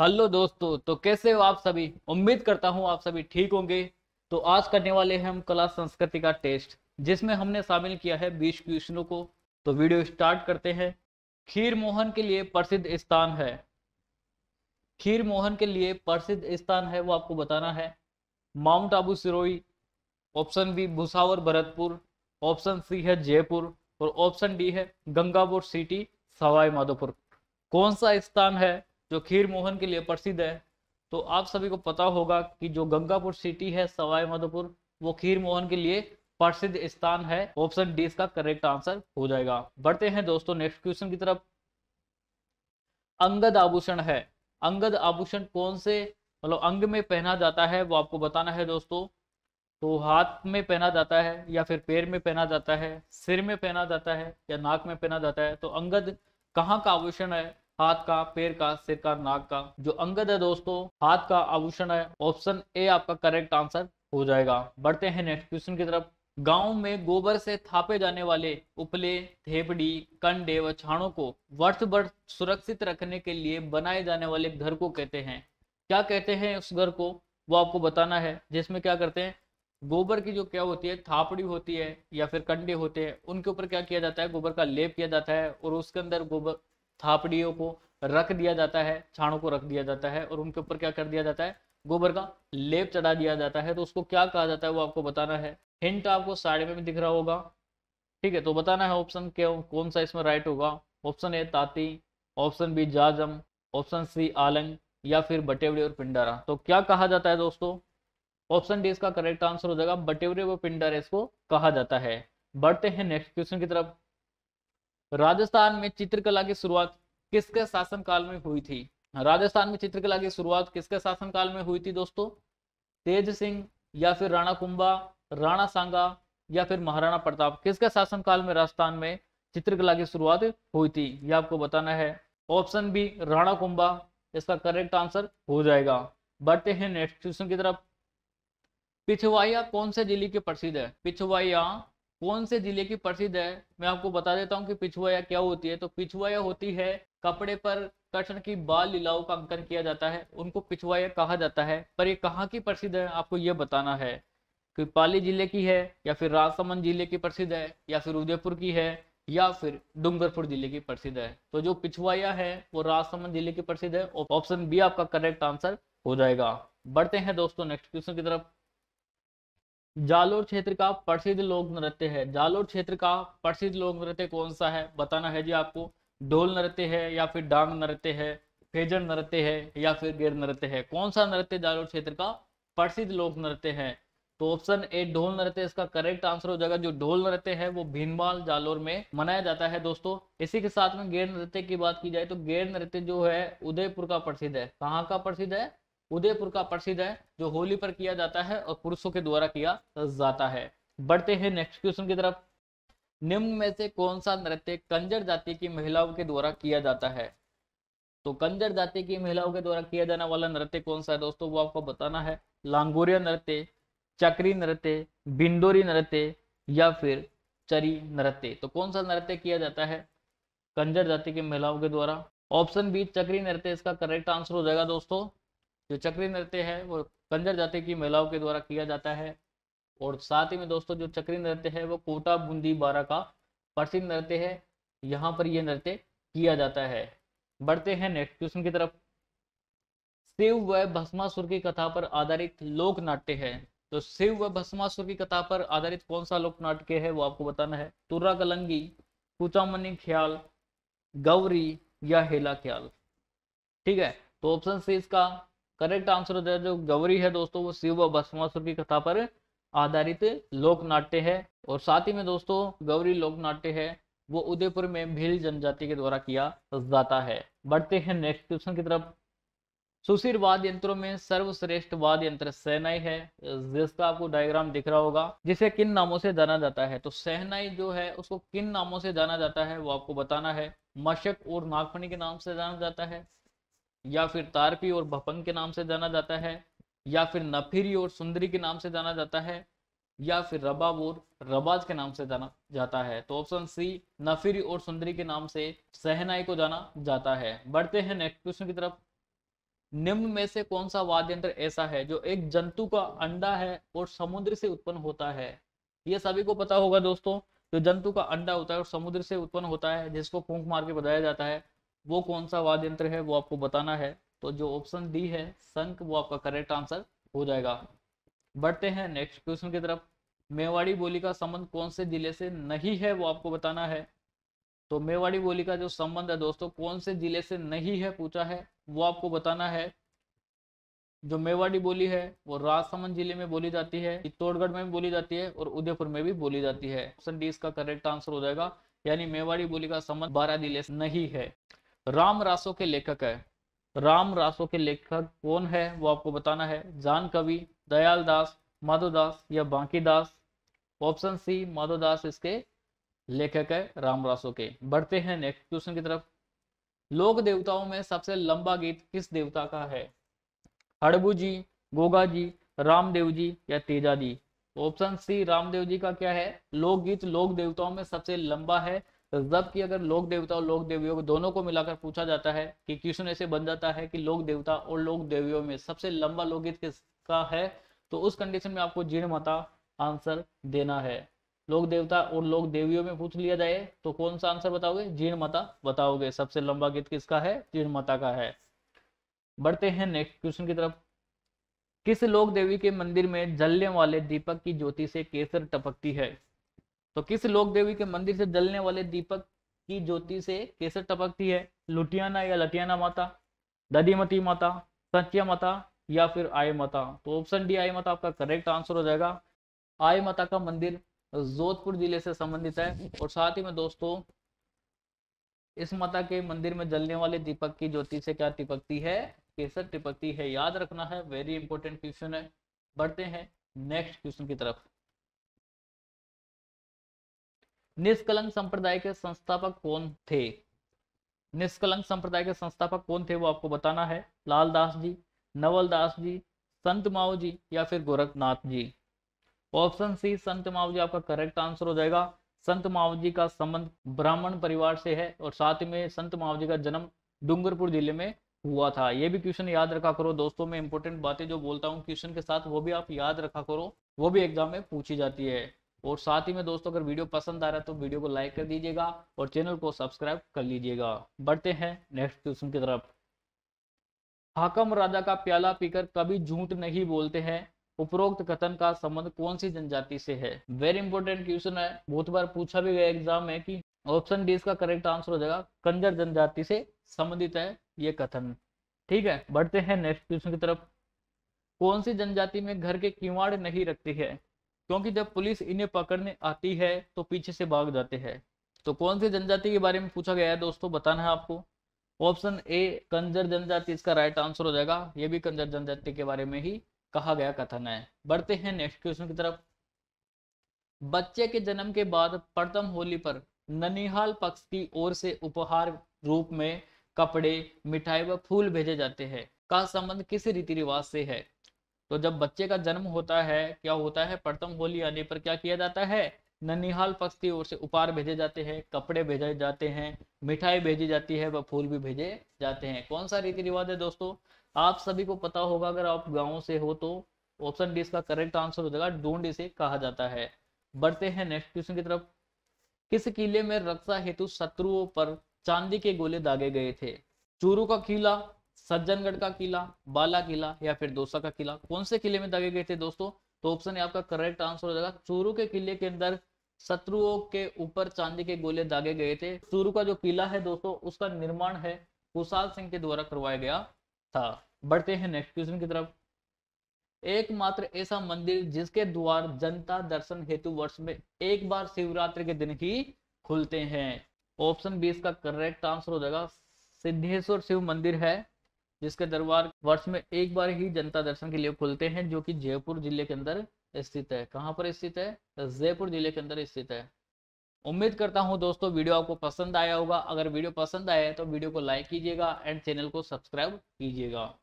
hello दोस्तों तो कैसे हो आप सभी उम्मीद करता हूँ आप सभी ठीक होंगे तो आज करने वाले हैं हम कला संस्कृति का टेस्ट जिसमें हमने शामिल किया है बीस क्वेश्चनों को तो वीडियो स्टार्ट करते हैं खीर मोहन के लिए प्रसिद्ध स्थान है खीर मोहन के लिए प्रसिद्ध स्थान है वो आपको बताना है Mount Abu Sirohi option B Bhusawar Bharatpur option C है जयपुर और ऑप्शन डी है गंगापुर सिटी सवाई माधोपुर कौन सा स्थान है जो खीर मोहन के लिए प्रसिद्ध है तो आप सभी को पता होगा कि जो गंगापुर सिटी है सवाई माधोपुर वो खीर मोहन के लिए प्रसिद्ध स्थान है ऑप्शन डी इसका करेक्ट आंसर हो जाएगा बढ़ते हैं दोस्तों नेक्स्ट क्वेश्चन की तरफ अंगद आभूषण है अंगद आभूषण कौन से मतलब अंग में पहना जाता है वो आपको बताना है दोस्तों तो हाथ में पहना जाता है या फिर पैर में पहना जाता है सिर में पहना जाता है या नाक में पहना जाता है तो अंगद कहाँ का आभूषण है हाथ का पैर का सिर का नाक का जो अंगद है दोस्तों हाथ का आभूषण है ऑप्शन ए आपका करेक्ट आंसर हो जाएगा बढ़ते हैं नेक्स्ट क्वेश्चन की तरफ गांव में गोबर से थापे जाने वाले उपले थेपड़ी कंडे व छाणों को वर्ष भर सुरक्षित रखने के लिए बनाए जाने वाले घर को कहते हैं क्या कहते हैं उस घर को वो आपको बताना है जिसमें क्या करते हैं गोबर की जो क्या होती है थापड़ी होती है या फिर कंडे होते हैं उनके ऊपर क्या किया जाता है गोबर का लेप किया जाता है और उसके अंदर गोबर थापड़ियों को रख दिया जाता है छाणों को रख दिया जाता है और उनके ऊपर क्या कर दिया जाता है गोबर का लेप चढ़ा दिया जाता है तो उसको क्या कहा जाता है वो आपको बताना है हिंट आपको साड़ी में भी दिख रहा होगा ठीक है तो बताना है ऑप्शन क्यों कौन सा इसमें राइट होगा ऑप्शन ए ताती ऑप्शन बी जाजम ऑप्शन सी आलंग या फिर बटेवड़े और पिंडारा तो क्या कहा जाता है दोस्तों ऑप्शन डी इसका करेक्ट आंसर हो जाएगा बटेवड़ी और पिंडारा इसको कहा जाता है बढ़ते हैं नेक्स्ट क्वेश्चन की तरफ राजस्थान में चित्रकला की शुरुआत किसके शासन काल में हुई थी राजस्थान में चित्रकला की शुरुआत किसके शासन काल में हुई थी दोस्तों तेज सिंह या फिर राणा कुंभा राणा सांगा या फिर महाराणा प्रताप किसके शासन काल में राजस्थान में चित्रकला की शुरुआत हुई थी यह आपको बताना है ऑप्शन बी राणा कुंभा इसका करेक्ट आंसर हो जाएगा बढ़ते हैं नेक्स्ट क्वेश्चन की तरफ पिछवाइया कौन से जिले के प्रसिद्ध है पिछवाइया कौन से जिले की प्रसिद्ध है मैं आपको बता देता हूँ कि पिछुआया क्या होती है तो पिछुआया होती है कपड़े पर कृष्ण की बाल लीलाओं का अंकन किया जाता है उनको पिछुआया कहा जाता है पर ये कहाँ की प्रसिद्ध है आपको ये बताना है कि पाली जिले की है या फिर राजसमंद जिले की प्रसिद्ध है या फिर उदयपुर की है या फिर डूंगरपुर जिले की प्रसिद्ध है तो जो पिछुआया है वो राजसमंद जिले की प्रसिद्ध है ऑप्शन बी आपका करेक्ट आंसर हो जाएगा बढ़ते हैं दोस्तों नेक्स्ट क्वेश्चन की तरफ जालोर क्षेत्र का प्रसिद्ध लोक नृत्य है जालोर क्षेत्र का प्रसिद्ध लोक नृत्य कौन सा है बताना है जी आपको ढोल नृत्य है या फिर डांग नृत्य है फेजन नृत्य है या फिर गिर नृत्य है कौन सा नृत्य जालोर क्षेत्र का प्रसिद्ध लोक नृत्य है तो ऑप्शन ए ढोल नृत्य इसका करेक्ट आंसर हो जाएगा जो ढोल नृत्य है वो भीनमाल जालोर में मनाया जाता है दोस्तों इसी के साथ में गेर नृत्य की बात की जाए तो गेर नृत्य जो है उदयपुर का प्रसिद्ध है कहाँ का प्रसिद्ध है उदयपुर का प्रसिद्ध है जो होली पर किया जाता है और पुरुषों के द्वारा किया जाता है बढ़ते हैं नेक्स्ट क्वेश्चन की तरफ निम्न में से कौन सा नृत्य कंजर जाति की महिलाओं के द्वारा किया जाता है तो कंजर जाति की महिलाओं के द्वारा किया जाने वाला नृत्य कौन सा है दोस्तों वो आपको बताना है लांगोरिया नृत्य चक्री नृत्य बिंदोरी नृत्य या फिर चरी नृत्य तो कौन सा नृत्य किया जाता है कंजर जाति की महिलाओं के द्वारा ऑप्शन बी चक्री नृत्य इसका करेक्ट आंसर हो जाएगा दोस्तों जो चक्री नृत्य है वो कंजर जाति की महिलाओं के द्वारा किया जाता है और साथ ही में दोस्तों जो चक्री नृत्य है वो कोटा बूंदी बारा का प्रसिद्ध नृत्य है यहाँ पर यह नृत्य किया जाता है बढ़ते हैं नेक्स्ट क्वेश्चन की तरफ शिव व भस्मासुर की कथा पर आधारित लोक नाट्य है तो शिव व भस्मासुर की कथा पर आधारित कौन सा लोक नाट्य है वो आपको बताना है तुर्रा कलंगी कुचामनी ख्याल गौरी या हेला ख्याल ठीक है तो ऑप्शन सी इसका करेक्ट आंसर हो जो गौरी है दोस्तों वो शिव व भस्मासुर की कथा पर आधारित लोक नाट्य है और साथ ही में दोस्तों गौरी लोक नाट्य है वो उदयपुर में भील जनजाति के द्वारा किया जाता है बढ़ते हैं नेक्स्ट क्वेश्चन की तरफ सुशीर वाद्य यंत्रों में सर्वश्रेष्ठ वाद्य यंत्र सहनाई है जिसका आपको डायग्राम दिख रहा होगा जिसे किन नामों से जाना जाता है तो सहनाई जो है उसको किन नामों से जाना जाता है वो आपको बताना है मशक और नागफणी के नाम से जाना जाता है या फिर तारपी और भपंग के नाम से जाना जाता है या फिर नफिरी और सुंदरी के नाम से जाना जाता है या फिर रबाब और रबाज के नाम से जाना जाता है तो ऑप्शन सी नफिरी और सुंदरी के नाम से सहनाई को जाना जाता है बढ़ते हैं नेक्स्ट क्वेश्चन की तरफ निम्न में से कौन सा वाद्य यंत्र ऐसा है जो एक जंतु का अंडा है और समुद्र से उत्पन्न होता है ये सभी को पता होगा दोस्तों जो जंतु का अंडा होता है और समुद्र से उत्पन्न होता है जिसको फूंक मार के बताया जाता है वो कौन सा वाद्य यंत्र है वो आपको बताना है तो जो ऑप्शन डी है संक वो आपका करेक्ट आंसर हो जाएगा बढ़ते हैं नेक्स्ट क्वेश्चन की तरफ मेवाड़ी बोली का संबंध कौन से जिले से नहीं है वो आपको बताना है तो मेवाड़ी बोली का जो संबंध है दोस्तों कौन से जिले से नहीं है पूछा है वो आपको बताना है जो मेवाड़ी बोली है वो राजसमंद जिले में बोली जाती है चित्तौड़गढ़ में भी बोली जाती है और उदयपुर में भी बोली जाती है ऑप्शन डी इसका करेक्ट आंसर हो जाएगा यानी मेवाड़ी बोली का संबंध बारह जिले से नहीं है राम रासो के लेखक है राम रासो के लेखक कौन है वो आपको बताना है जान कवि दयाल दास माधोदास दास या बांकी दास ऑप्शन सी माधो दास इसके लेखक है राम रासो के बढ़ते हैं नेक्स्ट क्वेश्चन की तरफ लोक देवताओं में सबसे लंबा गीत किस देवता का है हड़बू जी गोगा जी रामदेव जी या तेजा जी ऑप्शन सी रामदेव जी का क्या है लोकगीत लोक देवताओं में सबसे लंबा है जब की अगर लोक देवता और लोक देवियों को दोनों को मिलाकर पूछा जाता है कि क्वेश्चन ऐसे बन जाता है कि लोक देवता और लोक देवियों में सबसे लंबा लोकगीत किसका है तो उस कंडीशन में आपको जीर्ण माता आंसर देना है लोक देवता और लोक देवियों में पूछ लिया जाए तो कौन सा आंसर बताओगे जीर्ण माता बताओगे सबसे लंबा गीत किसका है जीर्ण माता का है बढ़ते हैं नेक्स्ट क्वेश्चन की तरफ किस लोक देवी के मंदिर में जलने वाले दीपक की ज्योति से केसर टपकती है तो किस लोक देवी के मंदिर से जलने वाले दीपक की ज्योति से कैसे टपकती है लुटियाना या लटियाना माता ददीमती माता सत्या माता या फिर आय माता तो ऑप्शन डी आय माता आपका करेक्ट आंसर हो जाएगा आय माता का मंदिर जोधपुर जिले से संबंधित है और साथ ही में दोस्तों इस माता के मंदिर में जलने वाले दीपक की ज्योति से क्या टिपकती है केसर टिपकती है याद रखना है वेरी इंपॉर्टेंट क्वेश्चन है बढ़ते हैं नेक्स्ट क्वेश्चन की तरफ निष्कलंक संप्रदाय के संस्थापक कौन थे निष्कलंक संप्रदाय के संस्थापक कौन थे वो आपको बताना है लाल दास जी नवल दास जी संत माओ जी या फिर गोरखनाथ जी ऑप्शन सी संत माओ जी आपका करेक्ट आंसर हो जाएगा संत माओ जी का संबंध ब्राह्मण परिवार से है और साथ में संत माओ जी का जन्म डूंगरपुर जिले में हुआ था ये भी क्वेश्चन याद रखा करो दोस्तों में इंपॉर्टेंट बातें जो बोलता हूँ क्वेश्चन के साथ वो भी आप याद रखा करो वो भी एग्जाम में पूछी जाती है और साथ ही में दोस्तों अगर वीडियो पसंद आ रहा है तो वीडियो को लाइक कर दीजिएगा और चैनल को सब्सक्राइब कर लीजिएगा बढ़ते हैं नेक्स्ट क्वेश्चन की तरफ हाकम राजा का प्याला पीकर कभी झूठ नहीं बोलते हैं उपरोक्त कथन का संबंध कौन सी जनजाति से है वेरी इंपॉर्टेंट क्वेश्चन है बहुत बार पूछा भी गया एग्जाम में कि ऑप्शन डी इसका करेक्ट आंसर हो जाएगा कंजर जनजाति से संबंधित है ये कथन ठीक है बढ़ते हैं नेक्स्ट क्वेश्चन की तरफ कौन सी जनजाति में घर के किवाड़ नहीं रखती है क्योंकि जब पुलिस इन्हें पकड़ने आती है तो पीछे से भाग जाते हैं तो कौन सी जनजाति के बारे में पूछा गया है दोस्तों बताना है आपको ऑप्शन ए कंजर जनजाति इसका राइट आंसर हो जाएगा ये भी कंजर जनजाति के बारे में ही कहा गया कथन है बढ़ते हैं नेक्स्ट क्वेश्चन की तरफ बच्चे के जन्म के बाद प्रथम होली पर ननिहाल पक्ष की ओर से उपहार रूप में कपड़े मिठाई व फूल भेजे जाते हैं का संबंध किस रीति रिवाज से है तो जब बच्चे का जन्म होता है क्या होता है प्रथम होली आने पर क्या किया जाता है ननिहाल पक्ष की ओर से उपहार भेजे जाते हैं कपड़े भेजे जाते हैं मिठाई भेजी जाती है व फूल भी भेजे जाते हैं कौन सा रीति रिवाज है दोस्तों आप सभी को पता होगा अगर आप गाँव से हो तो ऑप्शन डी इसका करेक्ट आंसर हो जाएगा डोंड इसे कहा जाता है बढ़ते हैं नेक्स्ट क्वेश्चन की तरफ किस किले में रक्षा हेतु शत्रुओं पर चांदी के गोले दागे गए थे चूरू का किला सज्जनगढ़ का किला बाला किला या फिर दोसा का किला कौन से किले में दागे गए थे दोस्तों तो ऑप्शन है आपका करेक्ट आंसर हो जाएगा चूरू के किले के अंदर शत्रुओं के ऊपर चांदी के गोले दागे गए थे चूरू का जो किला है दोस्तों उसका निर्माण है कुशाल सिंह के द्वारा करवाया गया था बढ़ते हैं नेक्स्ट क्वेश्चन की तरफ एकमात्र ऐसा मंदिर जिसके द्वार जनता दर्शन हेतु वर्ष में एक बार शिवरात्रि के दिन ही खुलते हैं ऑप्शन बी इसका करेक्ट आंसर हो जाएगा सिद्धेश्वर शिव मंदिर है जिसके दरबार वर्ष में एक बार ही जनता दर्शन के लिए खुलते हैं जो कि जयपुर जिले के अंदर स्थित है कहाँ पर स्थित है जयपुर जिले के अंदर स्थित है उम्मीद करता हूँ दोस्तों वीडियो आपको पसंद आया होगा अगर वीडियो पसंद आया है तो वीडियो को लाइक कीजिएगा एंड चैनल को सब्सक्राइब कीजिएगा